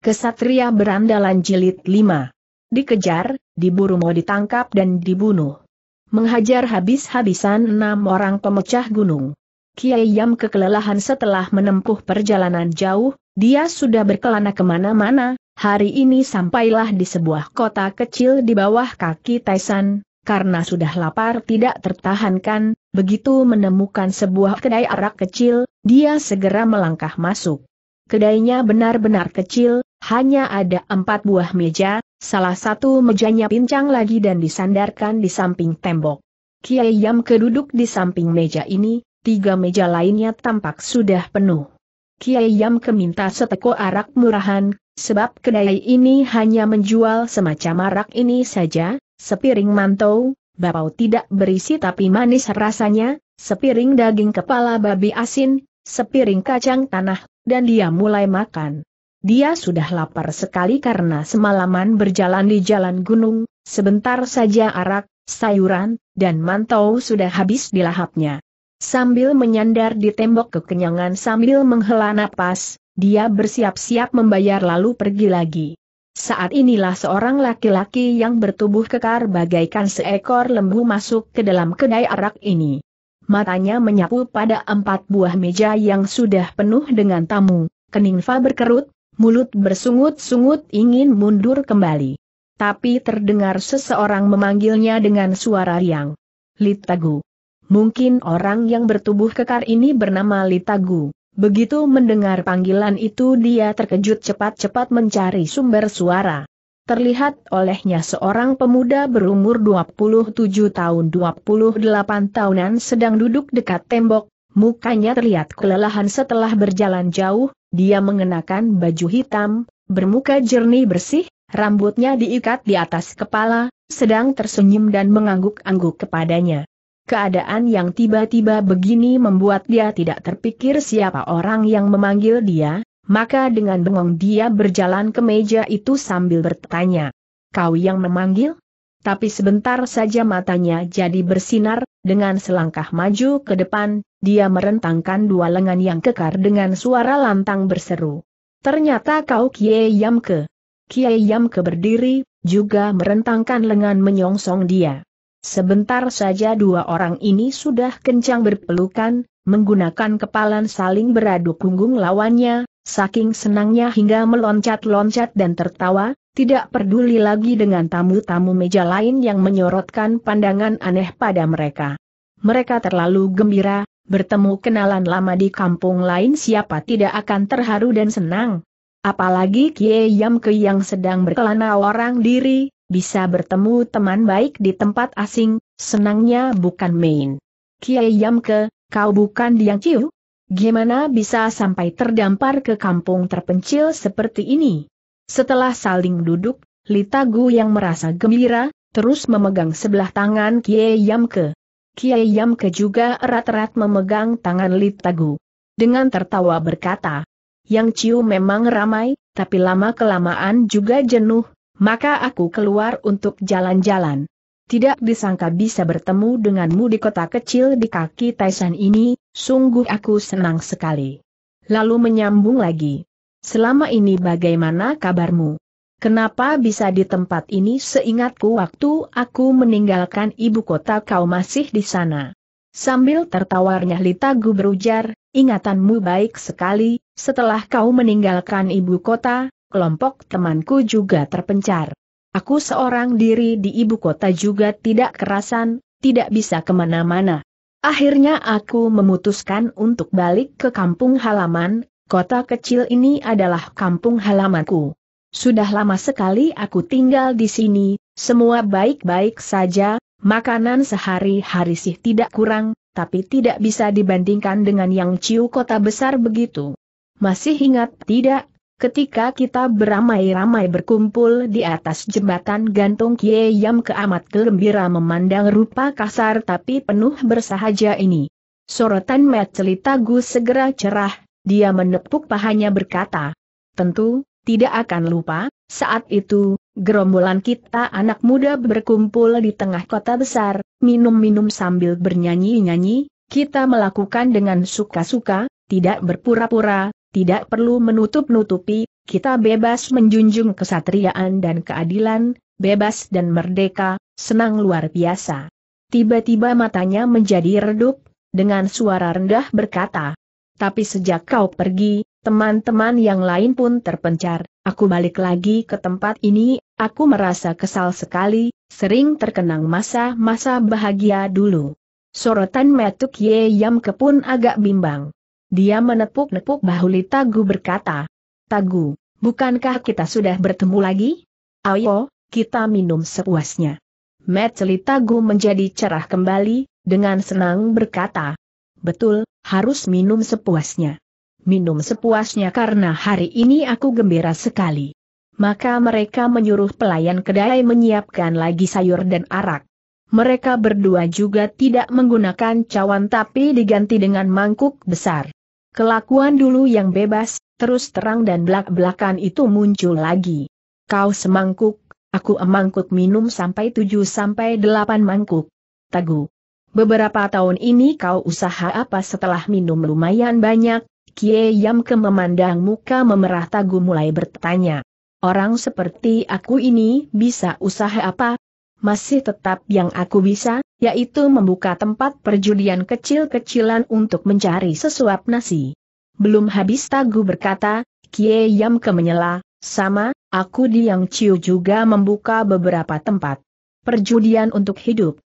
Kesatria Berandalan Jilid 5. Dikejar, diburu mau ditangkap dan dibunuh. Menghajar habis-habisan enam orang pemecah gunung. Kiai Yam kekelelahan setelah menempuh perjalanan jauh, dia sudah berkelana kemana-mana, hari ini sampailah di sebuah kota kecil di bawah kaki Taisan, karena sudah lapar tidak tertahankan, begitu menemukan sebuah kedai arak kecil, dia segera melangkah masuk. Kedainya benar-benar kecil, hanya ada empat buah meja, salah satu mejanya pincang lagi dan disandarkan di samping tembok. Kiai Yam keduduk di samping meja ini, tiga meja lainnya tampak sudah penuh. Kiai Yam keminta seteko arak murahan, sebab kedai ini hanya menjual semacam arak ini saja, sepiring mantau, bapau tidak berisi tapi manis rasanya, sepiring daging kepala babi asin, sepiring kacang tanah, dan dia mulai makan. Dia sudah lapar sekali karena semalaman berjalan di jalan gunung, sebentar saja arak, sayuran, dan mantau sudah habis di lahapnya. Sambil menyandar di tembok kekenyangan sambil menghela napas, dia bersiap-siap membayar lalu pergi lagi. Saat inilah seorang laki-laki yang bertubuh kekar bagaikan seekor lembu masuk ke dalam kedai arak ini. Matanya menyapu pada empat buah meja yang sudah penuh dengan tamu, kening berkerut, mulut bersungut-sungut ingin mundur kembali. Tapi terdengar seseorang memanggilnya dengan suara riang. Litagu. Mungkin orang yang bertubuh kekar ini bernama Litagu. Begitu mendengar panggilan itu dia terkejut cepat-cepat mencari sumber suara. Terlihat olehnya seorang pemuda berumur 27 tahun 28 tahunan sedang duduk dekat tembok, Mukanya terlihat kelelahan setelah berjalan jauh, dia mengenakan baju hitam, bermuka jernih bersih, rambutnya diikat di atas kepala, sedang tersenyum dan mengangguk-angguk kepadanya. Keadaan yang tiba-tiba begini membuat dia tidak terpikir siapa orang yang memanggil dia, maka dengan bengong dia berjalan ke meja itu sambil bertanya. Kau yang memanggil? Tapi sebentar saja matanya jadi bersinar, dengan selangkah maju ke depan, dia merentangkan dua lengan yang kekar dengan suara lantang berseru. Ternyata kau Kie Yamke. Kie Yamke berdiri, juga merentangkan lengan menyongsong dia. Sebentar saja dua orang ini sudah kencang berpelukan, menggunakan kepalan saling beradu punggung lawannya, saking senangnya hingga meloncat-loncat dan tertawa, tidak peduli lagi dengan tamu-tamu meja lain yang menyorotkan pandangan aneh pada mereka. Mereka terlalu gembira, Bertemu kenalan lama di kampung lain siapa tidak akan terharu dan senang. Apalagi Kie Yam Ke yang sedang berkelana orang diri, bisa bertemu teman baik di tempat asing, senangnya bukan main. Kie Yam Ke, kau bukan Diang Ciu? Gimana bisa sampai terdampar ke kampung terpencil seperti ini? Setelah saling duduk, Litagu yang merasa gembira, terus memegang sebelah tangan Kie Yam Ke. Kiai Yamke juga erat-erat memegang tangan Tagu. Dengan tertawa berkata, Yang Ciu memang ramai, tapi lama-kelamaan juga jenuh, maka aku keluar untuk jalan-jalan. Tidak disangka bisa bertemu denganmu di kota kecil di kaki Taisan ini, sungguh aku senang sekali. Lalu menyambung lagi. Selama ini bagaimana kabarmu? Kenapa bisa di tempat ini seingatku waktu aku meninggalkan ibu kota kau masih di sana. Sambil tertawarnya Litagu berujar, ingatanmu baik sekali, setelah kau meninggalkan ibu kota, kelompok temanku juga terpencar. Aku seorang diri di ibu kota juga tidak kerasan, tidak bisa kemana-mana. Akhirnya aku memutuskan untuk balik ke kampung halaman, kota kecil ini adalah kampung halamanku. Sudah lama sekali aku tinggal di sini, semua baik-baik saja, makanan sehari-hari sih tidak kurang, tapi tidak bisa dibandingkan dengan yang ciu kota besar begitu. Masih ingat tidak, ketika kita beramai-ramai berkumpul di atas jembatan gantung Kie Yam keamat gembira memandang rupa kasar tapi penuh bersahaja ini. Sorotan Matt Celita Gus segera cerah, dia menepuk pahanya berkata, Tentu, tidak akan lupa, saat itu, gerombolan kita anak muda berkumpul di tengah kota besar, minum-minum sambil bernyanyi-nyanyi, kita melakukan dengan suka-suka, tidak berpura-pura, tidak perlu menutup-nutupi, kita bebas menjunjung kesatriaan dan keadilan, bebas dan merdeka, senang luar biasa. Tiba-tiba matanya menjadi redup, dengan suara rendah berkata, Tapi sejak kau pergi, Teman-teman yang lain pun terpencar, aku balik lagi ke tempat ini, aku merasa kesal sekali, sering terkenang masa-masa bahagia dulu. Sorotan Metuk Ye Yam Ke pun agak bimbang. Dia menepuk-nepuk bahu Litagu berkata, Tagu, bukankah kita sudah bertemu lagi? Ayo, kita minum sepuasnya. Met Tagu menjadi cerah kembali, dengan senang berkata, Betul, harus minum sepuasnya minum sepuasnya karena hari ini aku gembira sekali. Maka mereka menyuruh pelayan kedai menyiapkan lagi sayur dan arak. Mereka berdua juga tidak menggunakan cawan tapi diganti dengan mangkuk besar. Kelakuan dulu yang bebas, terus terang dan belak-belakan itu muncul lagi. Kau semangkuk, aku emangkuk minum sampai tujuh sampai delapan mangkuk. Tagu. Beberapa tahun ini kau usaha apa setelah minum lumayan banyak, Kie ke memandang muka memerah Tagu mulai bertanya. Orang seperti aku ini bisa usaha apa? Masih tetap yang aku bisa, yaitu membuka tempat perjudian kecil-kecilan untuk mencari sesuap nasi. Belum habis Tagu berkata, Kie ke menyela, sama, aku di Yang Chiu juga membuka beberapa tempat. Perjudian untuk hidup.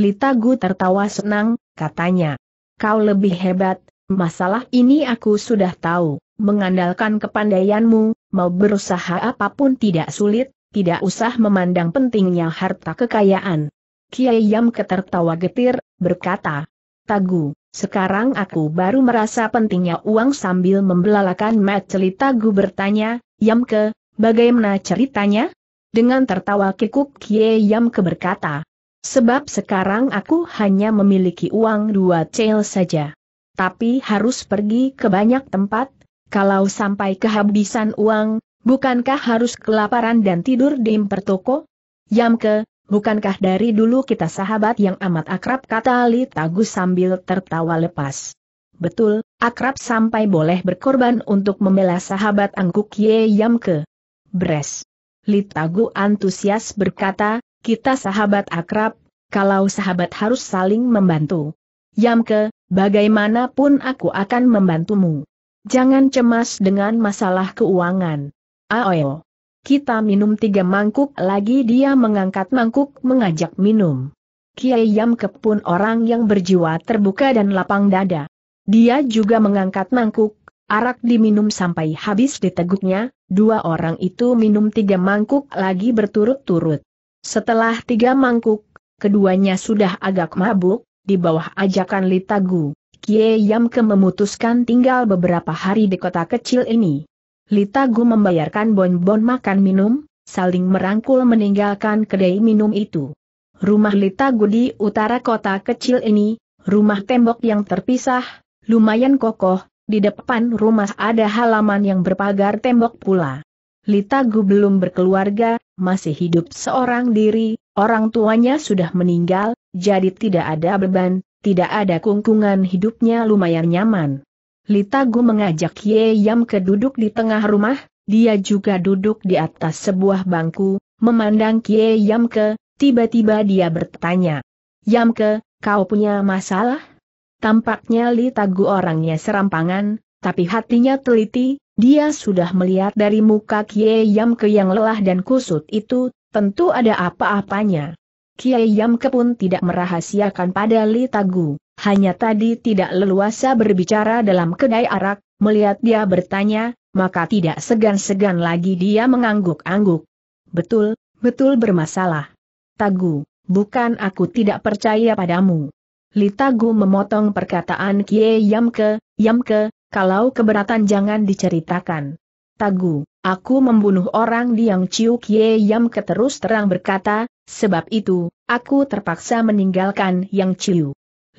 Litagu tertawa senang, katanya. Kau lebih hebat, Masalah ini aku sudah tahu, mengandalkan kepandaianmu, mau berusaha apapun tidak sulit, tidak usah memandang pentingnya harta kekayaan. Kiai Yam ketertawa getir, berkata, Tagu, sekarang aku baru merasa pentingnya uang sambil membelalakan Maceli Tagu bertanya, Yam ke, bagaimana ceritanya? Dengan tertawa kikuk Kiai ke berkata, Sebab sekarang aku hanya memiliki uang dua cel saja tapi harus pergi ke banyak tempat, kalau sampai kehabisan uang, bukankah harus kelaparan dan tidur di impertoko? Yamke, bukankah dari dulu kita sahabat yang amat akrab kata Ali Tagus sambil tertawa lepas. Betul, akrab sampai boleh berkorban untuk membela sahabat Angguk Ye Yamke. Bres. Litagu antusias berkata, kita sahabat akrab, kalau sahabat harus saling membantu. Yamke, bagaimanapun aku akan membantumu. Jangan cemas dengan masalah keuangan. Aoyo. Kita minum tiga mangkuk lagi dia mengangkat mangkuk mengajak minum. Kiai Yamke pun orang yang berjiwa terbuka dan lapang dada. Dia juga mengangkat mangkuk, arak diminum sampai habis diteguknya, dua orang itu minum tiga mangkuk lagi berturut-turut. Setelah tiga mangkuk, keduanya sudah agak mabuk, di bawah ajakan Litagu, Kie Yamke memutuskan tinggal beberapa hari di kota kecil ini. Litagu membayarkan bon-bon makan minum, saling merangkul meninggalkan kedai minum itu. Rumah Litagu di utara kota kecil ini, rumah tembok yang terpisah, lumayan kokoh, di depan rumah ada halaman yang berpagar tembok pula. Litagu belum berkeluarga, masih hidup seorang diri, Orang tuanya sudah meninggal, jadi tidak ada beban, tidak ada kungkungan hidupnya lumayan nyaman. Litagu mengajak Ye Yam ke duduk di tengah rumah, dia juga duduk di atas sebuah bangku, memandang Ye Yam ke, tiba-tiba dia bertanya. Yam ke, kau punya masalah? Tampaknya Litagu orangnya serampangan, tapi hatinya teliti, dia sudah melihat dari muka Ye Yam ke yang lelah dan kusut itu, Tentu ada apa-apanya. Kiai Yamke pun tidak merahasiakan pada Li Tagu, hanya tadi tidak leluasa berbicara dalam kedai arak, melihat dia bertanya, maka tidak segan-segan lagi dia mengangguk-angguk. Betul, betul bermasalah. Tagu, bukan aku tidak percaya padamu. Li Tagu memotong perkataan Kiai Yamke, Yamke, kalau keberatan jangan diceritakan. Tagu, aku membunuh orang di Yang Chiu Kie Yam keterus terang berkata, sebab itu, aku terpaksa meninggalkan Yang Chiu.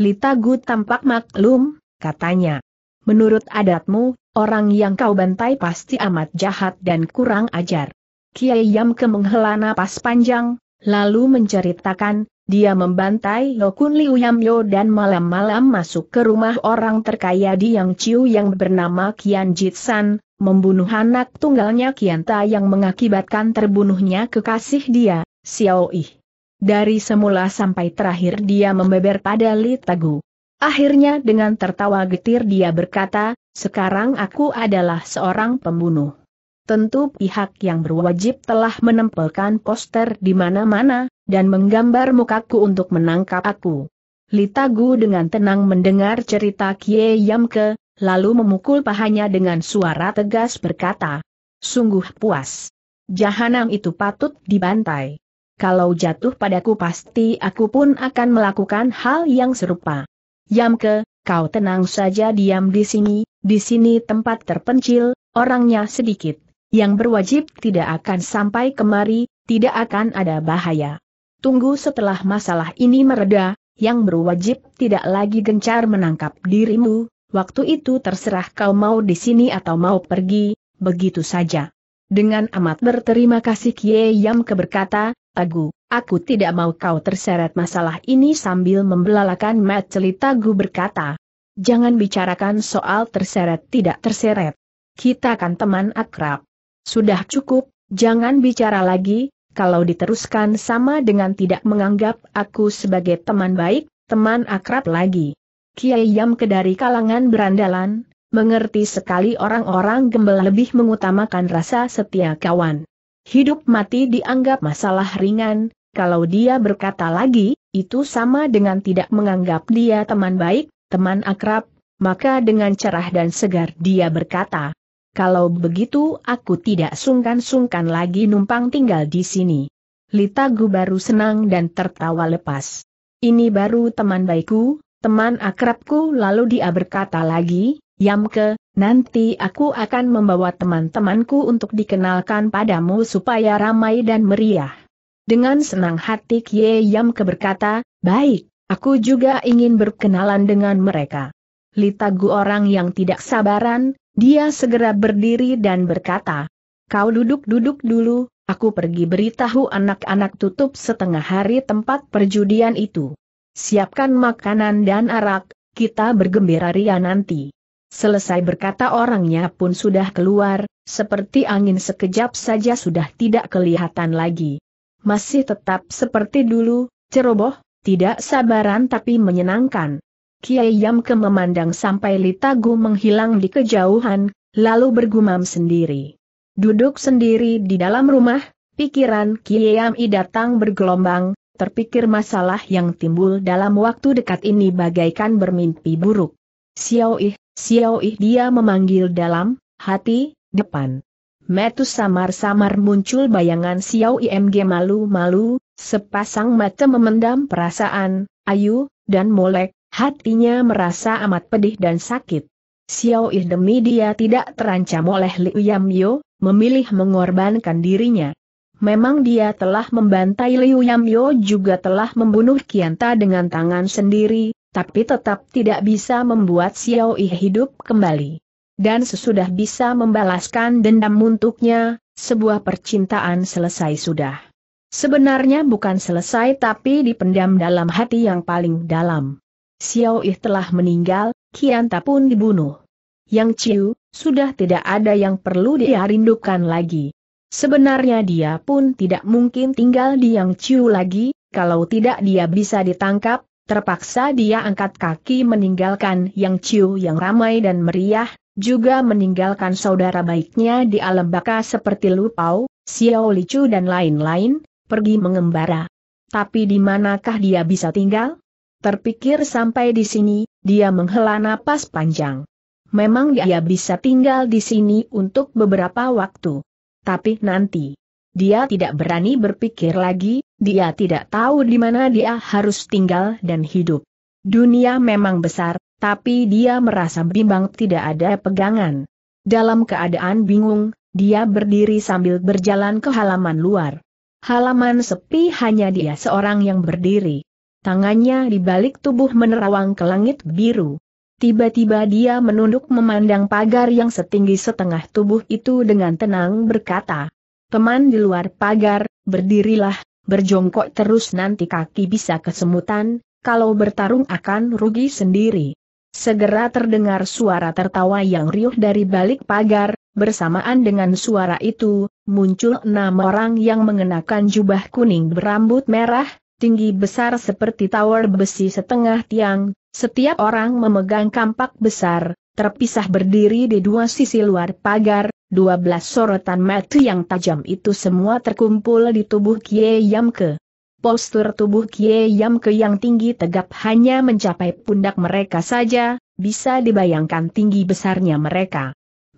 Li Tagu tampak maklum, katanya. Menurut adatmu, orang yang kau bantai pasti amat jahat dan kurang ajar. Kiai Yam kemenghela napas panjang, lalu menceritakan, dia membantai Kun Liu Yo dan malam-malam masuk ke rumah orang terkaya di Yang Chiu yang bernama Kian Jitsan, membunuh anak tunggalnya Kian Ta yang mengakibatkan terbunuhnya kekasih dia, Xiao Yi. Dari semula sampai terakhir dia membeber pada Li Tagu. Akhirnya dengan tertawa getir dia berkata, sekarang aku adalah seorang pembunuh. Tentu pihak yang berwajib telah menempelkan poster di mana-mana, dan menggambar mukaku untuk menangkap aku. Litagu dengan tenang mendengar cerita Kie Yamke, lalu memukul pahanya dengan suara tegas berkata, Sungguh puas. Jahanam itu patut dibantai. Kalau jatuh padaku pasti aku pun akan melakukan hal yang serupa. Yamke, kau tenang saja diam di sini, di sini tempat terpencil, orangnya sedikit yang berwajib tidak akan sampai kemari, tidak akan ada bahaya. Tunggu setelah masalah ini mereda, yang berwajib tidak lagi gencar menangkap dirimu, waktu itu terserah kau mau di sini atau mau pergi, begitu saja. Dengan amat berterima kasih Kie Yam keberkata, Agu, aku tidak mau kau terseret masalah ini sambil membelalakan mat celita Gu berkata. Jangan bicarakan soal terseret tidak terseret. Kita kan teman akrab. Sudah cukup, jangan bicara lagi, kalau diteruskan sama dengan tidak menganggap aku sebagai teman baik, teman akrab lagi. Kiai Yam kedari kalangan berandalan, mengerti sekali orang-orang gembel lebih mengutamakan rasa setia kawan. Hidup mati dianggap masalah ringan, kalau dia berkata lagi, itu sama dengan tidak menganggap dia teman baik, teman akrab, maka dengan cerah dan segar dia berkata, kalau begitu aku tidak sungkan-sungkan lagi numpang tinggal di sini. Litagu baru senang dan tertawa lepas. Ini baru teman baikku, teman akrabku lalu dia berkata lagi, Yamke, nanti aku akan membawa teman-temanku untuk dikenalkan padamu supaya ramai dan meriah. Dengan senang hati Kie Yamke berkata, baik, aku juga ingin berkenalan dengan mereka. Litagu orang yang tidak sabaran, dia segera berdiri dan berkata, Kau duduk-duduk dulu, aku pergi beritahu anak-anak tutup setengah hari tempat perjudian itu. Siapkan makanan dan arak, kita bergembira ria nanti. Selesai berkata orangnya pun sudah keluar, seperti angin sekejap saja sudah tidak kelihatan lagi. Masih tetap seperti dulu, ceroboh, tidak sabaran tapi menyenangkan. Kiai Yam ke memandang sampai Litagu menghilang di kejauhan, lalu bergumam sendiri. Duduk sendiri di dalam rumah, pikiran Kiai Yam i datang bergelombang, terpikir masalah yang timbul dalam waktu dekat ini bagaikan bermimpi buruk. Xiao Ih, Xiao Ih dia memanggil dalam, hati, depan. Metus samar-samar muncul bayangan Xiao MG malu-malu, sepasang mata memendam perasaan, ayu, dan molek, Hatinya merasa amat pedih dan sakit. Xiao Yi demi dia tidak terancam oleh Liu Yamyo, memilih mengorbankan dirinya. Memang dia telah membantai Liu Yamyo juga telah membunuh Kianta dengan tangan sendiri, tapi tetap tidak bisa membuat Xiao Yi hidup kembali. Dan sesudah bisa membalaskan dendam untuknya, sebuah percintaan selesai sudah. Sebenarnya bukan selesai tapi dipendam dalam hati yang paling dalam. Xiao Yi telah meninggal, Ta pun dibunuh. Yang Ciu, sudah tidak ada yang perlu dia rindukan lagi. Sebenarnya dia pun tidak mungkin tinggal di Yang Ciu lagi, kalau tidak dia bisa ditangkap, terpaksa dia angkat kaki meninggalkan Yang Ciu yang ramai dan meriah, juga meninggalkan saudara baiknya di alam baka seperti Lu Pao, Xiao Licu dan lain-lain, pergi mengembara. Tapi di manakah dia bisa tinggal? Terpikir sampai di sini, dia menghela napas panjang. Memang dia bisa tinggal di sini untuk beberapa waktu. Tapi nanti, dia tidak berani berpikir lagi, dia tidak tahu di mana dia harus tinggal dan hidup. Dunia memang besar, tapi dia merasa bimbang tidak ada pegangan. Dalam keadaan bingung, dia berdiri sambil berjalan ke halaman luar. Halaman sepi hanya dia seorang yang berdiri. Tangannya di balik tubuh menerawang ke langit biru. Tiba-tiba dia menunduk memandang pagar yang setinggi setengah tubuh itu dengan tenang berkata. Teman di luar pagar, berdirilah, berjongkok terus nanti kaki bisa kesemutan, kalau bertarung akan rugi sendiri. Segera terdengar suara tertawa yang riuh dari balik pagar, bersamaan dengan suara itu, muncul enam orang yang mengenakan jubah kuning berambut merah, tinggi besar seperti tower besi setengah tiang, setiap orang memegang kampak besar, terpisah berdiri di dua sisi luar pagar, dua belas sorotan mata yang tajam itu semua terkumpul di tubuh Kie Yamke. Postur tubuh Kie Yamke yang tinggi tegap hanya mencapai pundak mereka saja, bisa dibayangkan tinggi besarnya mereka.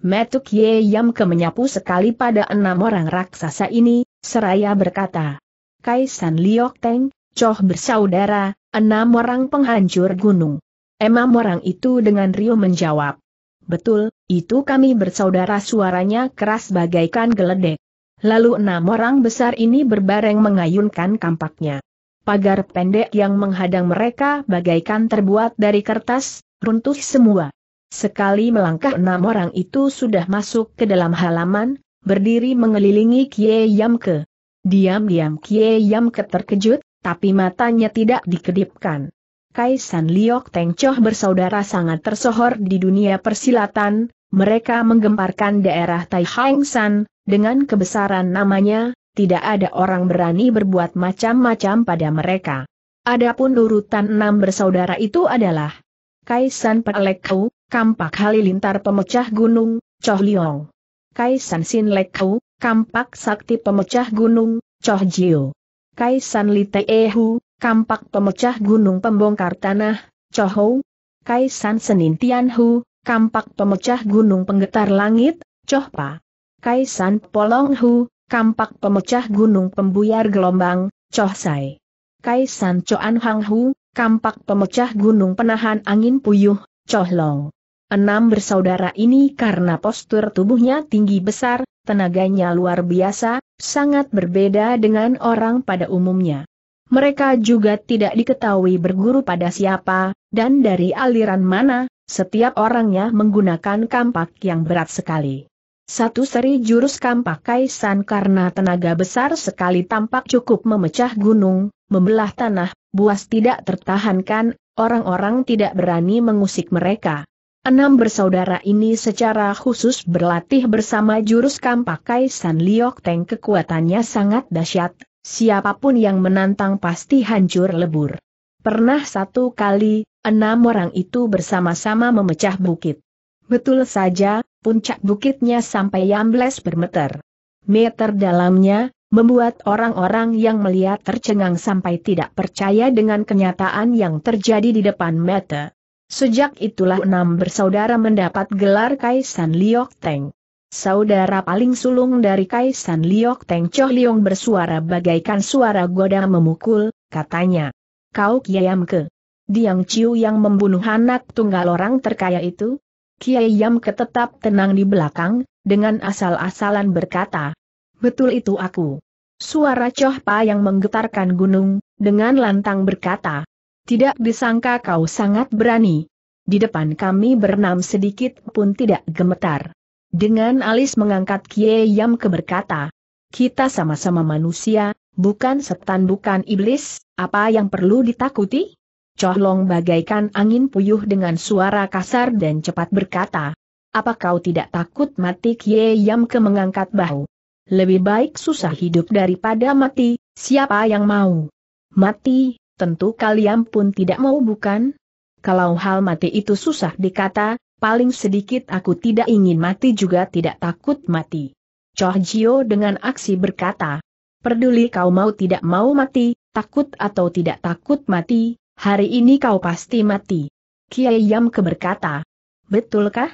Metuk Ye Yamke menyapu sekali pada enam orang raksasa ini, seraya berkata, Kaisan Liok Teng, Choh bersaudara, enam orang penghancur gunung. Emam orang itu dengan Rio menjawab. Betul, itu kami bersaudara suaranya keras bagaikan geledek. Lalu enam orang besar ini berbareng mengayunkan kampaknya. Pagar pendek yang menghadang mereka bagaikan terbuat dari kertas, runtuh semua. Sekali melangkah enam orang itu sudah masuk ke dalam halaman, berdiri mengelilingi Kie Yamke. Diam-diam Kie Yam keterkejut, tapi matanya tidak dikedipkan. Kaisan Liok Teng Choh bersaudara sangat tersohor di dunia persilatan, mereka menggemparkan daerah Tai Hang San, dengan kebesaran namanya, tidak ada orang berani berbuat macam-macam pada mereka. Adapun urutan enam bersaudara itu adalah Kaisan Kau, Kampak Halilintar Pemecah Gunung, Choh Liong. Kaisan Sin Kau, Kampak Sakti Pemecah Gunung, Choh Jio. Kaisan Lite Ehu, Kampak Pemecah Gunung Pembongkar Tanah, Choh Kaisan Senin Tian Hu, Kampak Pemecah Gunung Penggetar Langit, Choh Pa. Kaisan Polong Hu, Kampak Pemecah Gunung Pembuyar Gelombang, Choh Sai. Kaisan Choan Hang Hu, Kampak Pemecah Gunung Penahan Angin Puyuh, Choh Long. Enam bersaudara ini karena postur tubuhnya tinggi besar, tenaganya luar biasa, sangat berbeda dengan orang pada umumnya. Mereka juga tidak diketahui berguru pada siapa, dan dari aliran mana, setiap orangnya menggunakan kampak yang berat sekali. Satu seri jurus kampak kaisan karena tenaga besar sekali tampak cukup memecah gunung, membelah tanah, buas tidak tertahankan, orang-orang tidak berani mengusik mereka. Enam bersaudara ini secara khusus berlatih bersama jurus kampakai San Liok Teng kekuatannya sangat dahsyat, siapapun yang menantang pasti hancur lebur. Pernah satu kali, enam orang itu bersama-sama memecah bukit. Betul saja, puncak bukitnya sampai yambles bermeter. Meter dalamnya, membuat orang-orang yang melihat tercengang sampai tidak percaya dengan kenyataan yang terjadi di depan mata. Sejak itulah enam bersaudara mendapat gelar Kaisan Liok Teng. Saudara paling sulung dari Kaisan Liok Teng Cho Liong bersuara bagaikan suara goda memukul, katanya. Kau Kiyam Ke. Diang Chiu yang membunuh anak tunggal orang terkaya itu? Kiai Ke tetap tenang di belakang, dengan asal-asalan berkata. Betul itu aku. Suara Choh Pa yang menggetarkan gunung, dengan lantang berkata. Tidak disangka kau sangat berani. Di depan kami bernam sedikit pun tidak gemetar. Dengan alis mengangkat Kie Yam keberkata, kita sama-sama manusia, bukan setan bukan iblis, apa yang perlu ditakuti? Cohlong bagaikan angin puyuh dengan suara kasar dan cepat berkata, apa kau tidak takut mati Kie Yam ke mengangkat bahu? Lebih baik susah hidup daripada mati, siapa yang mau? Mati, tentu kalian pun tidak mau bukan? Kalau hal mati itu susah dikata, paling sedikit aku tidak ingin mati juga tidak takut mati. Choh Jio dengan aksi berkata, peduli kau mau tidak mau mati, takut atau tidak takut mati, hari ini kau pasti mati. Kiai Yam keberkata, betulkah?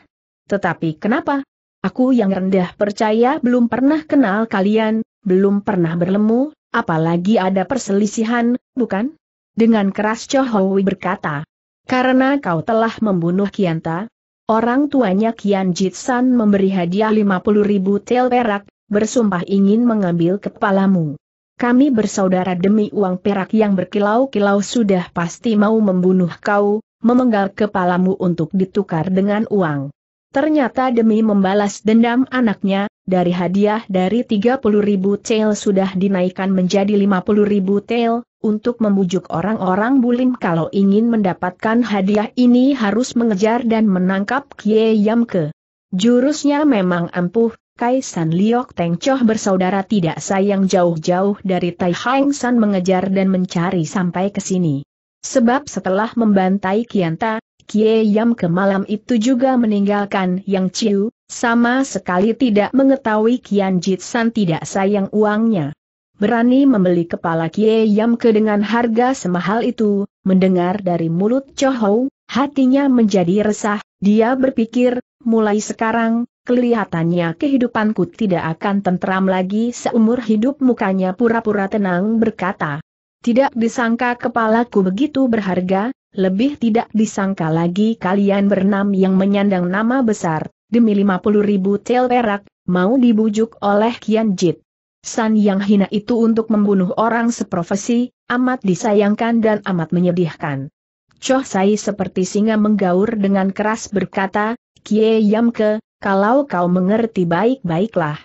Tetapi kenapa? Aku yang rendah percaya belum pernah kenal kalian, belum pernah berlemu, apalagi ada perselisihan, bukan? Dengan keras Chohowi berkata, karena kau telah membunuh Kianta, orang tuanya Kian Jitsan memberi hadiah 50 ribu tel perak, bersumpah ingin mengambil kepalamu. Kami bersaudara demi uang perak yang berkilau-kilau sudah pasti mau membunuh kau, memenggal kepalamu untuk ditukar dengan uang. Ternyata demi membalas dendam anaknya, dari hadiah dari 30 ribu tel sudah dinaikkan menjadi 50 ribu tel, untuk membujuk orang-orang bulim kalau ingin mendapatkan hadiah ini harus mengejar dan menangkap Kie Yamke. Jurusnya memang ampuh, Kai San Liok Teng Choh bersaudara tidak sayang jauh-jauh dari Tai Hang San mengejar dan mencari sampai ke sini. Sebab setelah membantai Kianta, Kie Yam ke malam itu juga meninggalkan Yang Chiu, sama sekali tidak mengetahui Kian Jitsan tidak sayang uangnya. Berani membeli kepala Kie ke dengan harga semahal itu, mendengar dari mulut Chohou, hatinya menjadi resah, dia berpikir, mulai sekarang, kelihatannya kehidupanku tidak akan tentram lagi seumur hidup mukanya pura-pura tenang berkata. Tidak disangka kepalaku begitu berharga, lebih tidak disangka lagi kalian bernam yang menyandang nama besar, demi 50 ribu tel perak, mau dibujuk oleh Kian Jit. San yang hina itu untuk membunuh orang seprofesi, amat disayangkan dan amat menyedihkan. Choh Sai seperti singa menggaur dengan keras berkata, Kie Yam Ke, kalau kau mengerti baik-baiklah.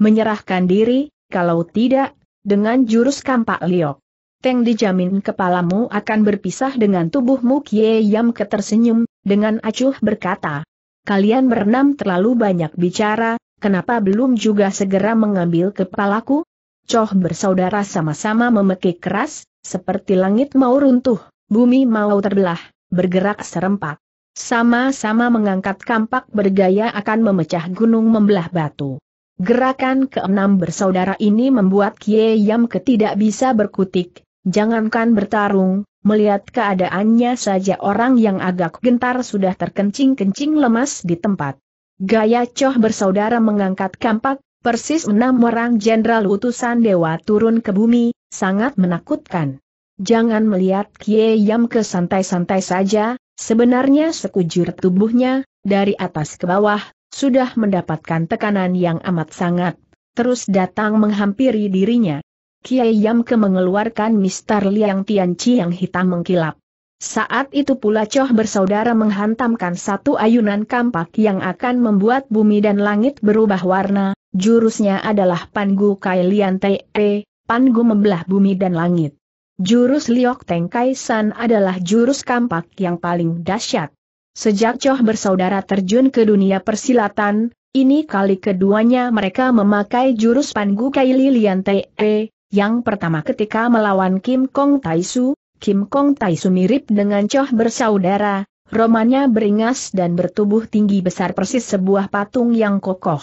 Menyerahkan diri, kalau tidak, dengan jurus kampak liok. Teng dijamin kepalamu akan berpisah dengan tubuhmu Kie Yam Ke tersenyum, dengan acuh berkata kalian berenam terlalu banyak bicara, kenapa belum juga segera mengambil kepalaku? Coh bersaudara sama-sama memekik keras, seperti langit mau runtuh, bumi mau terbelah, bergerak serempak. Sama-sama mengangkat kampak bergaya akan memecah gunung membelah batu. Gerakan keenam bersaudara ini membuat Kie Yam ketidak bisa berkutik, jangankan bertarung, Melihat keadaannya saja orang yang agak gentar sudah terkencing-kencing lemas di tempat. Gaya Coh bersaudara mengangkat kampak, persis enam orang jenderal utusan dewa turun ke bumi, sangat menakutkan. Jangan melihat Kie Yam ke santai-santai saja, sebenarnya sekujur tubuhnya, dari atas ke bawah, sudah mendapatkan tekanan yang amat sangat, terus datang menghampiri dirinya. Kiai Yam ke mengeluarkan mistar liang tianci yang hitam mengkilap. Saat itu pula Choh bersaudara menghantamkan satu ayunan kampak yang akan membuat bumi dan langit berubah warna, jurusnya adalah Pangu Kai Lian Te, Pangu membelah bumi dan langit. Jurus Liok Teng Kai San adalah jurus kampak yang paling dahsyat. Sejak Choh bersaudara terjun ke dunia persilatan, ini kali keduanya mereka memakai jurus Pangu Kai Lian Te, yang pertama ketika melawan Kim Kong Taisu, Kim Kong Taisu mirip dengan Choh bersaudara, romannya beringas dan bertubuh tinggi besar persis sebuah patung yang kokoh.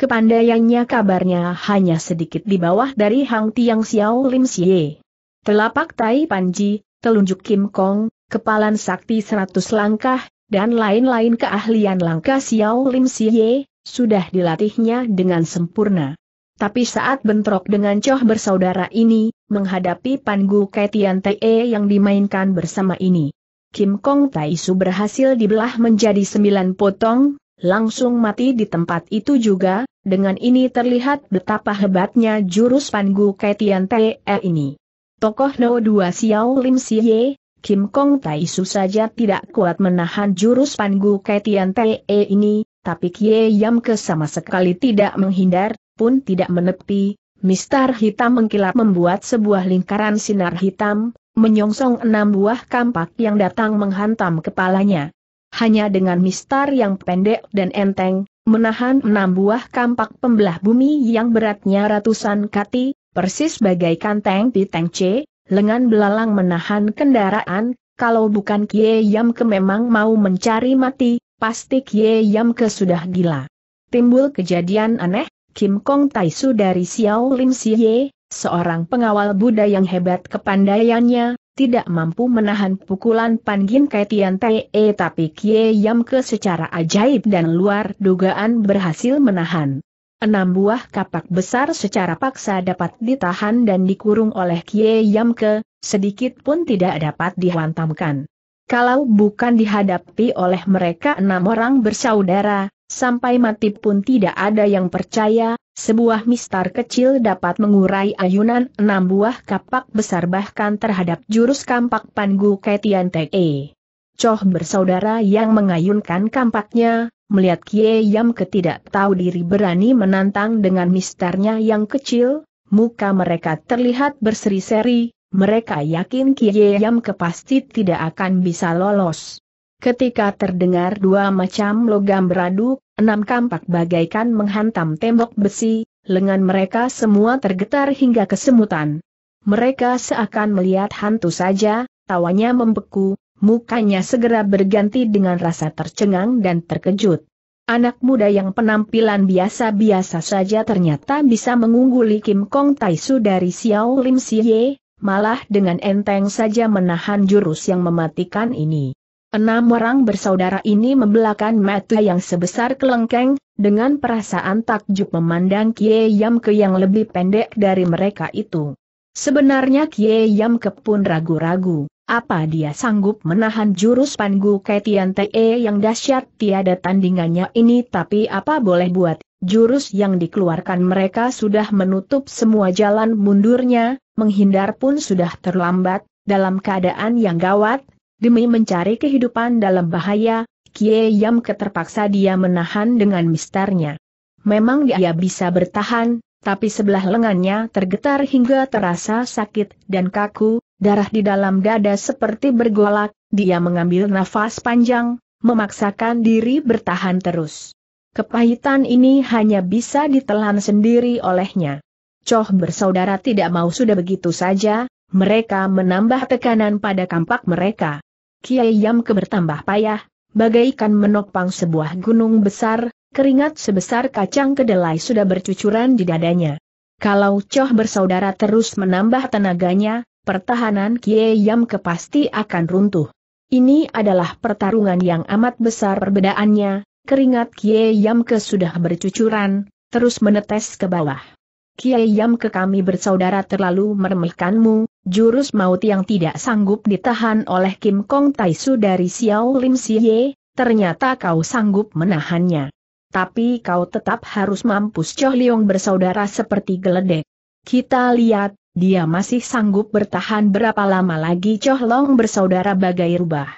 Kepandaiannya kabarnya hanya sedikit di bawah dari Hang Tiang Xiao Lim Xie. Telapak Tai Panji, telunjuk Kim Kong, kepalan sakti 100 langkah, dan lain-lain keahlian langkah Xiao Lim Xie, sudah dilatihnya dengan sempurna. Tapi saat bentrok dengan Choh bersaudara ini, menghadapi Panggu Kaitian Te e yang dimainkan bersama ini. Kim Kong Taisu berhasil dibelah menjadi sembilan potong, langsung mati di tempat itu juga, dengan ini terlihat betapa hebatnya jurus Panggu Kaitian Te e ini. Tokoh No 2 Xiao Lim Siye, Kim Kong Taisu saja tidak kuat menahan jurus Panggu Kaitian Te e ini, tapi Kie Yam ke sama sekali tidak menghindar, pun tidak menepi, mistar hitam mengkilap membuat sebuah lingkaran sinar hitam, menyongsong enam buah kampak yang datang menghantam kepalanya. Hanya dengan mistar yang pendek dan enteng, menahan enam buah kampak pembelah bumi yang beratnya ratusan kati, persis bagaikan tank piteng C, lengan belalang menahan kendaraan, kalau bukan Kie Yam ke memang mau mencari mati, pasti Kie Yam ke sudah gila. Timbul kejadian aneh, Kim Kong Taisu dari Xiao Lim Xie, seorang pengawal Buddha yang hebat kepandaiannya, tidak mampu menahan pukulan Pan Tian Kaitian Te tapi Kie Yam Ke secara ajaib dan luar dugaan berhasil menahan. Enam buah kapak besar secara paksa dapat ditahan dan dikurung oleh Kie Yam Ke, sedikit pun tidak dapat dihantamkan kalau bukan dihadapi oleh mereka enam orang bersaudara, sampai mati pun tidak ada yang percaya, sebuah mistar kecil dapat mengurai ayunan enam buah kapak besar bahkan terhadap jurus kampak Pangu Ketian Te. Coh bersaudara yang mengayunkan kampaknya, melihat Kie Yam ketidak tahu diri berani menantang dengan mistarnya yang kecil, muka mereka terlihat berseri-seri, mereka yakin Kiyam kepasti tidak akan bisa lolos. Ketika terdengar dua macam logam beradu, enam kampak bagaikan menghantam tembok besi, lengan mereka semua tergetar hingga kesemutan. Mereka seakan melihat hantu saja, tawanya membeku, mukanya segera berganti dengan rasa tercengang dan terkejut. Anak muda yang penampilan biasa-biasa saja ternyata bisa mengungguli Kim Kong Taisu dari Xiao Lim Siye, malah dengan enteng saja menahan jurus yang mematikan ini. Enam orang bersaudara ini membelakan mata yang sebesar kelengkeng, dengan perasaan takjub memandang Kie Yam Ke yang lebih pendek dari mereka itu. Sebenarnya Kie Yam Ke pun ragu-ragu, apa dia sanggup menahan jurus Pangu Kaitian Te yang dahsyat tiada tandingannya ini tapi apa boleh buat, Jurus yang dikeluarkan mereka sudah menutup semua jalan mundurnya, menghindar pun sudah terlambat, dalam keadaan yang gawat, demi mencari kehidupan dalam bahaya, Kie Yam keterpaksa dia menahan dengan mistarnya. Memang dia bisa bertahan, tapi sebelah lengannya tergetar hingga terasa sakit dan kaku, darah di dalam dada seperti bergolak, dia mengambil nafas panjang, memaksakan diri bertahan terus. Kepahitan ini hanya bisa ditelan sendiri olehnya. Coh bersaudara tidak mau sudah begitu saja, mereka menambah tekanan pada kampak mereka. Kiai Yam kebertambah payah, bagaikan menopang sebuah gunung besar, keringat sebesar kacang kedelai sudah bercucuran di dadanya. Kalau Coh bersaudara terus menambah tenaganya, pertahanan Kiai Yam kepasti akan runtuh. Ini adalah pertarungan yang amat besar perbedaannya, Keringat Kie ke sudah bercucuran, terus menetes ke bawah. Kie ke kami bersaudara terlalu meremehkanmu, jurus maut yang tidak sanggup ditahan oleh Kim Kong Taisu dari Xiao Lim Siye, ternyata kau sanggup menahannya. Tapi kau tetap harus mampus Choh Leong bersaudara seperti geledek. Kita lihat, dia masih sanggup bertahan berapa lama lagi Choh Long bersaudara bagai rubah.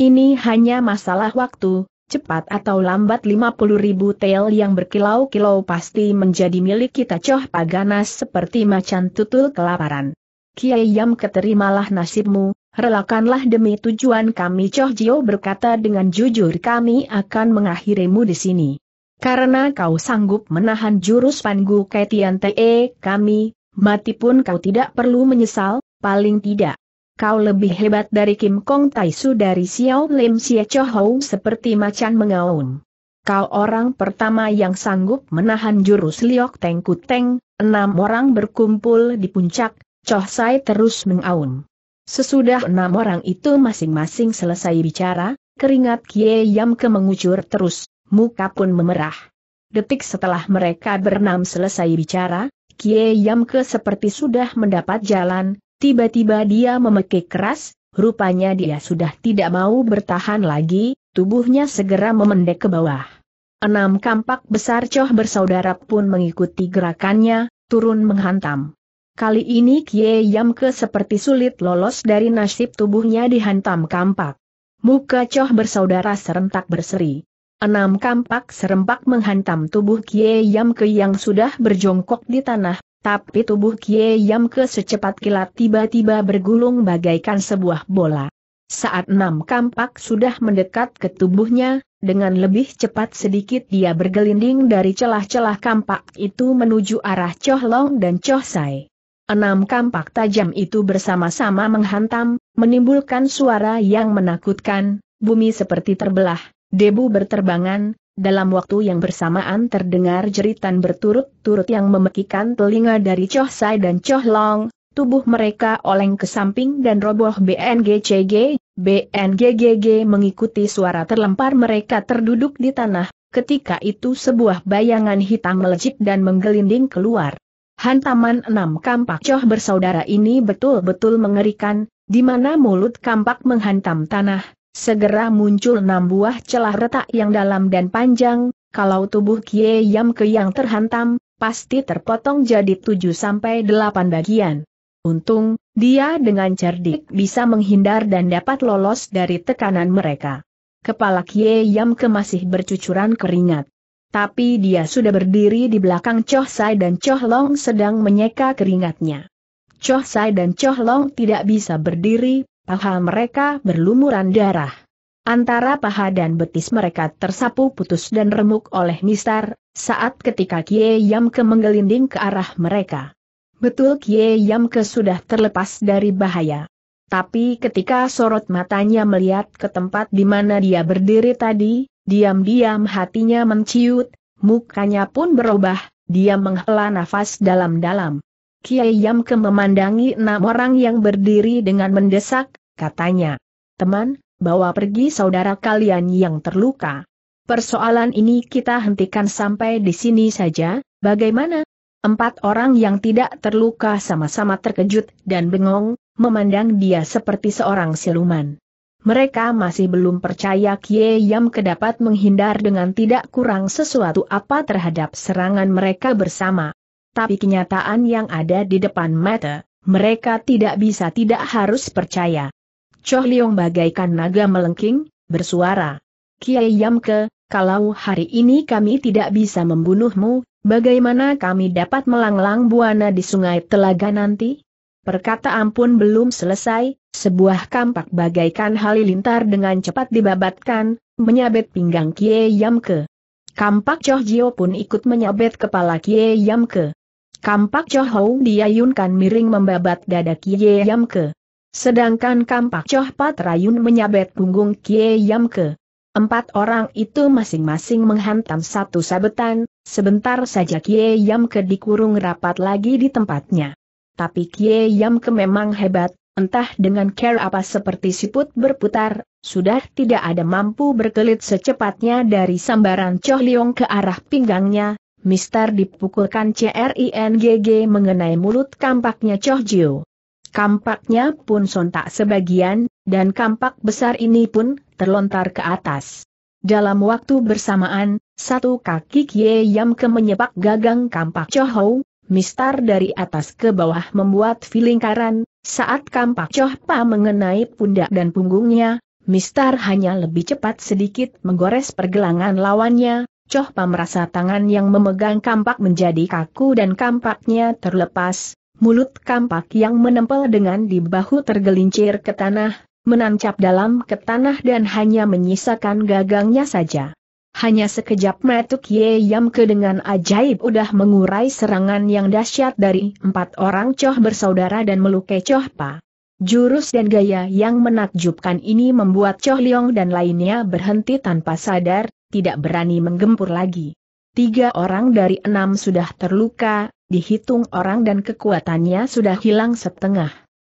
Ini hanya masalah waktu, Cepat atau lambat 50 ribu tel yang berkilau-kilau pasti menjadi milik kita coh paganas seperti macan tutul kelaparan. Kiai Yam keterimalah nasibmu, relakanlah demi tujuan kami Coh Jio berkata dengan jujur kami akan mengakhirimu di sini. Karena kau sanggup menahan jurus pangu Kaitian Te, kami, mati pun kau tidak perlu menyesal, paling tidak. Kau lebih hebat dari Kim Kong Tai Su dari Xiao Lim Xie Chohou seperti macan mengaum. Kau orang pertama yang sanggup menahan jurus Liok Teng Kuteng, enam orang berkumpul di puncak, Choh Sai terus mengaum. Sesudah enam orang itu masing-masing selesai bicara, keringat Kie Yam ke mengucur terus, muka pun memerah. Detik setelah mereka berenam selesai bicara, Kie Yam ke seperti sudah mendapat jalan, Tiba-tiba dia memekik keras, rupanya dia sudah tidak mau bertahan lagi, tubuhnya segera memendek ke bawah. Enam kampak besar Coh bersaudara pun mengikuti gerakannya, turun menghantam. Kali ini Kie Yamke seperti sulit lolos dari nasib tubuhnya dihantam kampak. Muka Coh bersaudara serentak berseri. Enam kampak serempak menghantam tubuh Kie Yamke yang sudah berjongkok di tanah, tapi tubuh Kie ke secepat kilat tiba-tiba bergulung bagaikan sebuah bola. Saat enam kampak sudah mendekat ke tubuhnya, dengan lebih cepat sedikit dia bergelinding dari celah-celah kampak itu menuju arah Choh Long dan Choh Sai. Enam kampak tajam itu bersama-sama menghantam, menimbulkan suara yang menakutkan, bumi seperti terbelah, debu berterbangan, dalam waktu yang bersamaan terdengar jeritan berturut-turut yang memekikan telinga dari Choh Sai dan Choh Long, tubuh mereka oleng ke samping dan roboh BNGCG, BNGGG mengikuti suara terlempar mereka terduduk di tanah, ketika itu sebuah bayangan hitam melejit dan menggelinding keluar. Hantaman enam kampak Choh bersaudara ini betul-betul mengerikan, di mana mulut kampak menghantam tanah, Segera muncul enam buah celah retak yang dalam dan panjang, kalau tubuh Kie Yam Ke yang terhantam, pasti terpotong jadi 7-8 bagian. Untung, dia dengan cerdik bisa menghindar dan dapat lolos dari tekanan mereka. Kepala Kie Yam Ke masih bercucuran keringat. Tapi dia sudah berdiri di belakang Choh Sai dan Choh Long sedang menyeka keringatnya. Choh Sai dan Choh Long tidak bisa berdiri, paha mereka berlumuran darah. Antara paha dan betis mereka tersapu putus dan remuk oleh mistar, saat ketika Kie Yamke menggelinding ke arah mereka. Betul Kie Yamke sudah terlepas dari bahaya. Tapi ketika sorot matanya melihat ke tempat di mana dia berdiri tadi, diam-diam hatinya menciut, mukanya pun berubah, dia menghela nafas dalam-dalam. Kiai ke memandangi enam orang yang berdiri dengan mendesak, katanya. Teman, bawa pergi saudara kalian yang terluka. Persoalan ini kita hentikan sampai di sini saja, bagaimana? Empat orang yang tidak terluka sama-sama terkejut dan bengong, memandang dia seperti seorang siluman. Mereka masih belum percaya Kie Yam kedapat menghindar dengan tidak kurang sesuatu apa terhadap serangan mereka bersama tapi kenyataan yang ada di depan mata, mereka tidak bisa tidak harus percaya. Choh Leong bagaikan naga melengking, bersuara. Kiai Yamke, kalau hari ini kami tidak bisa membunuhmu, bagaimana kami dapat melanglang buana di sungai telaga nanti? Perkataan pun belum selesai, sebuah kampak bagaikan halilintar dengan cepat dibabatkan, menyabet pinggang Kiai Yamke. Kampak Choh Jio pun ikut menyabet kepala Kiai Yamke. Kampak Cho Hou diayunkan miring membabat dada Kie Yam Ke. Sedangkan Kampak Choh Pat Rayun menyabet punggung Kie Yam Ke. Empat orang itu masing-masing menghantam satu sabetan, sebentar saja Kie Yam Ke dikurung rapat lagi di tempatnya. Tapi Kie Yam Ke memang hebat, entah dengan care apa seperti siput berputar, sudah tidak ada mampu berkelit secepatnya dari sambaran Choh Liong ke arah pinggangnya, Mister dipukulkan CRINGG mengenai mulut kampaknya Choh Jiu. Kampaknya pun sontak sebagian, dan kampak besar ini pun terlontar ke atas. Dalam waktu bersamaan, satu kaki Kie Yam ke menyepak gagang kampak Choh Hou, Mister dari atas ke bawah membuat filingkaran, saat kampak Choh Pa mengenai pundak dan punggungnya, Mister hanya lebih cepat sedikit menggores pergelangan lawannya, Coh Pam merasa tangan yang memegang kampak menjadi kaku dan kampaknya terlepas, mulut kampak yang menempel dengan di bahu tergelincir ke tanah, menancap dalam ke tanah dan hanya menyisakan gagangnya saja. Hanya sekejap metuk Ye ke dengan ajaib udah mengurai serangan yang dahsyat dari empat orang Coh bersaudara dan melukai Coh Pa. Jurus dan gaya yang menakjubkan ini membuat Coh Leong dan lainnya berhenti tanpa sadar, tidak berani menggempur lagi. Tiga orang dari enam sudah terluka, dihitung orang dan kekuatannya sudah hilang setengah.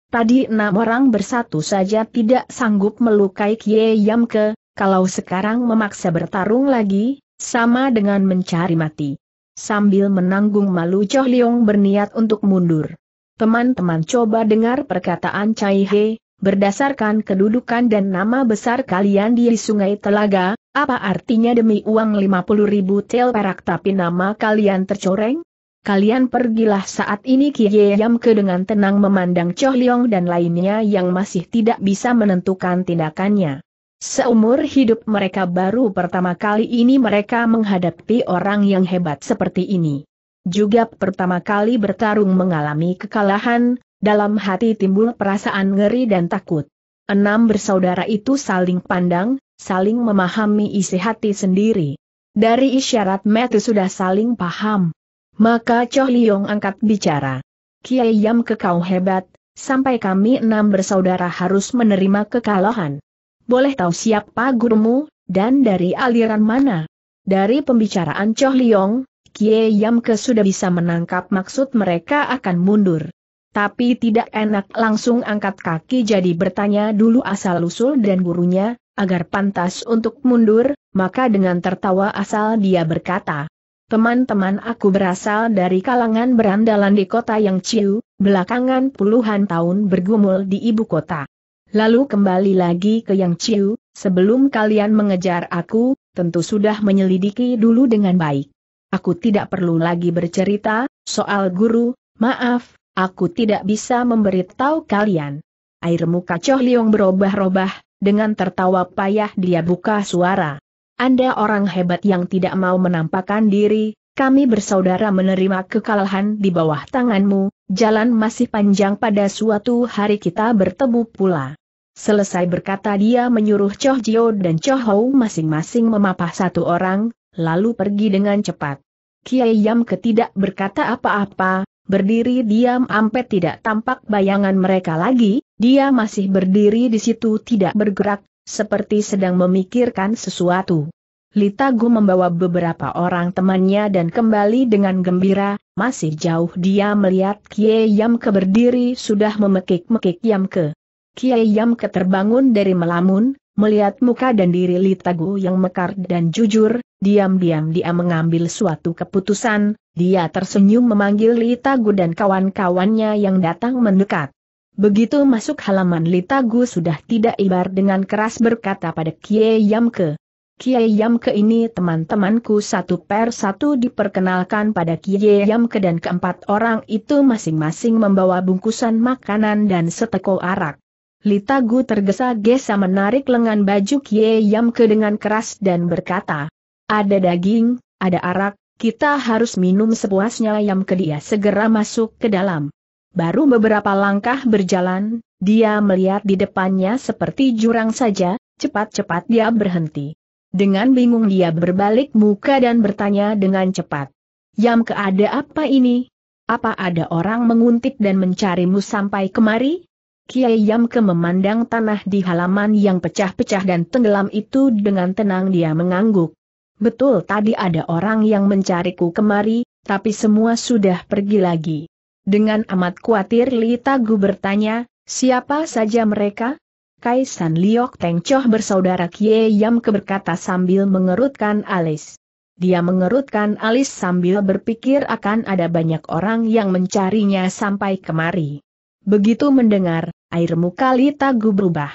Tadi enam orang bersatu saja tidak sanggup melukai Kie Yamke, kalau sekarang memaksa bertarung lagi, sama dengan mencari mati. Sambil menanggung malu Choh Leong berniat untuk mundur. Teman-teman coba dengar perkataan Chai He, berdasarkan kedudukan dan nama besar kalian di Sungai Telaga, apa artinya demi uang 50 ribu tel perak tapi nama kalian tercoreng? Kalian pergilah saat ini Kie ke dengan tenang memandang Choh Leong dan lainnya yang masih tidak bisa menentukan tindakannya. Seumur hidup mereka baru pertama kali ini mereka menghadapi orang yang hebat seperti ini. Juga pertama kali bertarung mengalami kekalahan, dalam hati timbul perasaan ngeri dan takut. Enam bersaudara itu saling pandang, saling memahami isi hati sendiri. Dari isyarat metu sudah saling paham. Maka Choh Liong angkat bicara. Kiai Yam kekau hebat, sampai kami enam bersaudara harus menerima kekalahan. Boleh tahu siapa gurumu, dan dari aliran mana? Dari pembicaraan Choh Liong, Kiai ke sudah bisa menangkap maksud mereka akan mundur tapi tidak enak langsung angkat kaki jadi bertanya dulu asal-usul dan gurunya, agar pantas untuk mundur, maka dengan tertawa asal dia berkata, Teman-teman aku berasal dari kalangan berandalan di kota yang ciu, belakangan puluhan tahun bergumul di ibu kota. Lalu kembali lagi ke yang ciu, sebelum kalian mengejar aku, tentu sudah menyelidiki dulu dengan baik. Aku tidak perlu lagi bercerita, soal guru, maaf, Aku tidak bisa memberitahu kalian. Air muka Choh Liong berubah ubah dengan tertawa payah dia buka suara. Anda orang hebat yang tidak mau menampakkan diri, kami bersaudara menerima kekalahan di bawah tanganmu, jalan masih panjang pada suatu hari kita bertemu pula. Selesai berkata dia menyuruh Choh Jio dan Choh Hou masing-masing memapah satu orang, lalu pergi dengan cepat. Kiai Yam ketidak berkata apa-apa, Berdiri diam ampe tidak tampak bayangan mereka lagi, dia masih berdiri di situ tidak bergerak, seperti sedang memikirkan sesuatu. Litagu membawa beberapa orang temannya dan kembali dengan gembira, masih jauh dia melihat Kie ke berdiri sudah memekik-mekik Yam Kiai Kie ke terbangun dari melamun, melihat muka dan diri Litagu yang mekar dan jujur, Diam-diam dia mengambil suatu keputusan, dia tersenyum memanggil Litagu dan kawan-kawannya yang datang mendekat. Begitu masuk halaman Litagu sudah tidak ibar dengan keras berkata pada Kie Yamke. Kiai Yamke ini teman-temanku satu per satu diperkenalkan pada Kiai Yamke dan keempat orang itu masing-masing membawa bungkusan makanan dan seteko arak. Litagu tergesa-gesa menarik lengan baju Kiai Yamke dengan keras dan berkata, ada daging, ada arak, kita harus minum sepuasnya ke Kedia segera masuk ke dalam. Baru beberapa langkah berjalan, dia melihat di depannya seperti jurang saja, cepat-cepat dia berhenti. Dengan bingung dia berbalik muka dan bertanya dengan cepat. Yam ke ada apa ini? Apa ada orang menguntit dan mencarimu sampai kemari? Kiai Yam ke memandang tanah di halaman yang pecah-pecah dan tenggelam itu dengan tenang dia mengangguk. Betul tadi ada orang yang mencariku kemari, tapi semua sudah pergi lagi. Dengan amat khawatir Li Tagu bertanya, siapa saja mereka? Kaisan Liok Teng bersaudara Kie Yam keberkata sambil mengerutkan alis. Dia mengerutkan alis sambil berpikir akan ada banyak orang yang mencarinya sampai kemari. Begitu mendengar, air muka Li Tagu berubah.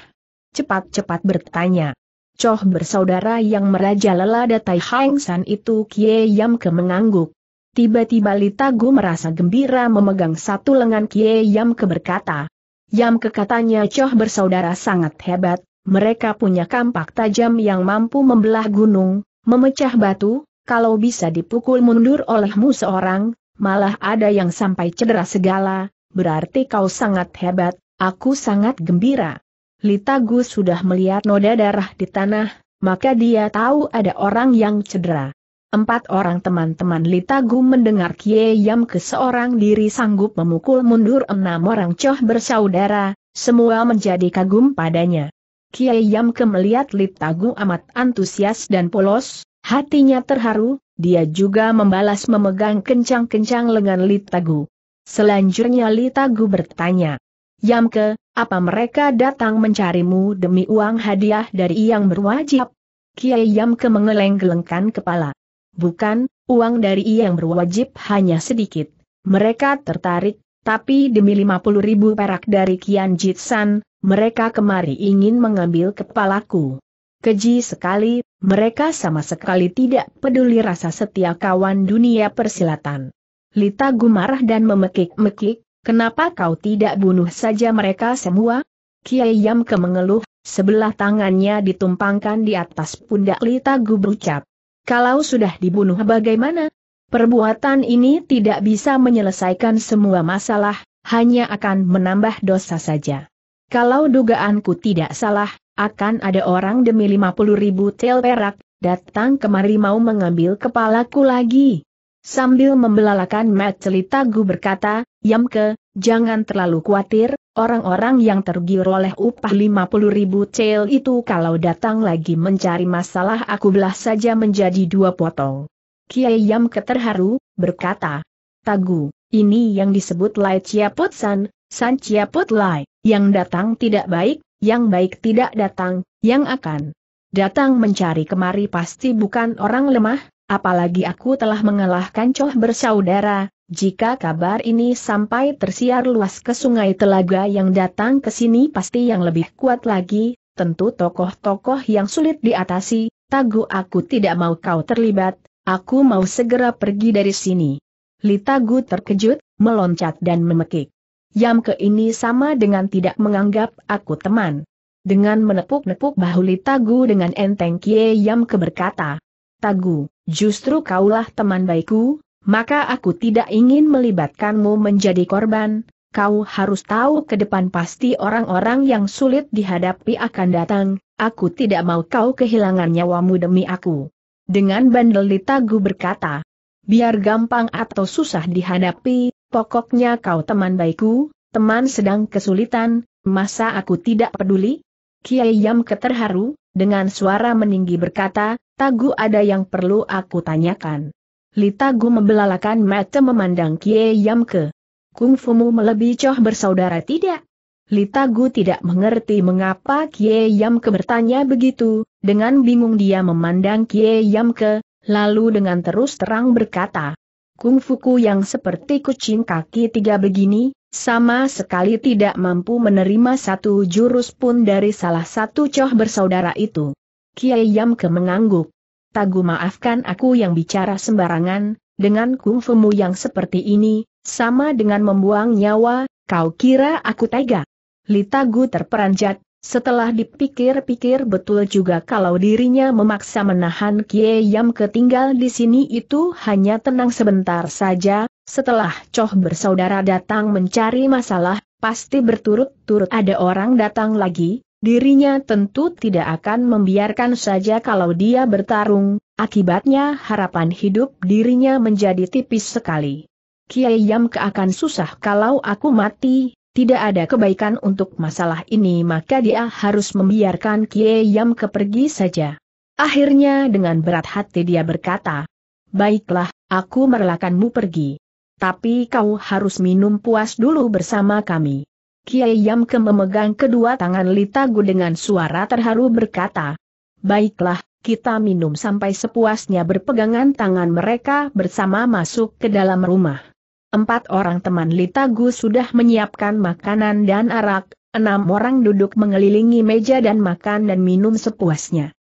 Cepat-cepat bertanya. Coh bersaudara yang merajalela datai Hang San itu Kie Yam Ke mengangguk. Tiba-tiba Litagu merasa gembira memegang satu lengan Kie Yam Ke berkata. Yam Ke katanya Coh bersaudara sangat hebat, mereka punya kampak tajam yang mampu membelah gunung, memecah batu, kalau bisa dipukul mundur olehmu seorang, malah ada yang sampai cedera segala, berarti kau sangat hebat, aku sangat gembira. Litagu sudah melihat noda darah di tanah, maka dia tahu ada orang yang cedera. Empat orang teman-teman Litagu mendengar Kie Yam ke seorang diri sanggup memukul mundur enam orang coh bersaudara, semua menjadi kagum padanya. Kie Yam ke melihat Litagu amat antusias dan polos, hatinya terharu, dia juga membalas memegang kencang-kencang lengan Litagu. Selanjutnya Litagu bertanya, Yamke, apa mereka datang mencarimu demi uang hadiah dari yang berwajib? Kiai Yamke mengeleng-gelengkan kepala. Bukan, uang dari yang berwajib hanya sedikit. Mereka tertarik, tapi demi 50 ribu perak dari Kian Jitsan, mereka kemari ingin mengambil kepalaku. Keji sekali, mereka sama sekali tidak peduli rasa setia kawan dunia persilatan. Lita gumarah dan memekik-mekik, Kenapa kau tidak bunuh saja mereka semua? Kiai ke mengeluh, sebelah tangannya ditumpangkan di atas pundak Lita Gu berucap. Kalau sudah dibunuh bagaimana? Perbuatan ini tidak bisa menyelesaikan semua masalah, hanya akan menambah dosa saja. Kalau dugaanku tidak salah, akan ada orang demi 50 ribu tel perak, datang kemari mau mengambil kepalaku lagi. Sambil membelalakan mat Li Tagu berkata, Yamke, jangan terlalu khawatir, orang-orang yang tergiur oleh upah 50 ribu cel itu kalau datang lagi mencari masalah aku belah saja menjadi dua potong. Kiai Yamke terharu, berkata, Tagu, ini yang disebut Lai Chiapot San, San Chiapot Lai, yang datang tidak baik, yang baik tidak datang, yang akan datang mencari kemari pasti bukan orang lemah, apalagi aku telah mengalahkan coh bersaudara, jika kabar ini sampai tersiar luas ke sungai Telaga yang datang ke sini pasti yang lebih kuat lagi, tentu tokoh-tokoh yang sulit diatasi, Tagu aku tidak mau kau terlibat, aku mau segera pergi dari sini. Litagu terkejut, meloncat dan memekik. Yam ke ini sama dengan tidak menganggap aku teman. Dengan menepuk-nepuk bahu Litagu dengan enteng Kie ke berkata, Tagu, justru kaulah teman baikku, maka aku tidak ingin melibatkanmu menjadi korban, kau harus tahu ke depan pasti orang-orang yang sulit dihadapi akan datang, aku tidak mau kau kehilangan nyawamu demi aku. Dengan bandel ditagu berkata, biar gampang atau susah dihadapi, pokoknya kau teman baikku, teman sedang kesulitan, masa aku tidak peduli? Kiai Yam keterharu, dengan suara meninggi berkata, Tagu ada yang perlu aku tanyakan. Litagu membelalakan mata memandang Kie Yamke. Kungfumu melebihi Choh bersaudara tidak? Litagu tidak mengerti mengapa Kie Yamke bertanya begitu, dengan bingung dia memandang Kie Yamke, lalu dengan terus terang berkata, Kung Kungfuku yang seperti kucing kaki tiga begini, sama sekali tidak mampu menerima satu jurus pun dari salah satu coh bersaudara itu. Kiai Yamke mengangguk. Tagu maafkan aku yang bicara sembarangan, dengan kungfumu yang seperti ini, sama dengan membuang nyawa, kau kira aku tega. Litagu terperanjat, setelah dipikir-pikir betul juga kalau dirinya memaksa menahan Kie Yam ketinggal di sini itu hanya tenang sebentar saja, setelah Coh bersaudara datang mencari masalah, pasti berturut-turut ada orang datang lagi, Dirinya tentu tidak akan membiarkan saja kalau dia bertarung, akibatnya harapan hidup dirinya menjadi tipis sekali. Kiai Yamke akan susah kalau aku mati, tidak ada kebaikan untuk masalah ini maka dia harus membiarkan Kiai Yamke pergi saja. Akhirnya dengan berat hati dia berkata, Baiklah, aku merelakanmu pergi. Tapi kau harus minum puas dulu bersama kami. Kiai ke memegang kedua tangan Litagu dengan suara terharu berkata, Baiklah, kita minum sampai sepuasnya berpegangan tangan mereka bersama masuk ke dalam rumah. Empat orang teman Litagu sudah menyiapkan makanan dan arak, enam orang duduk mengelilingi meja dan makan dan minum sepuasnya.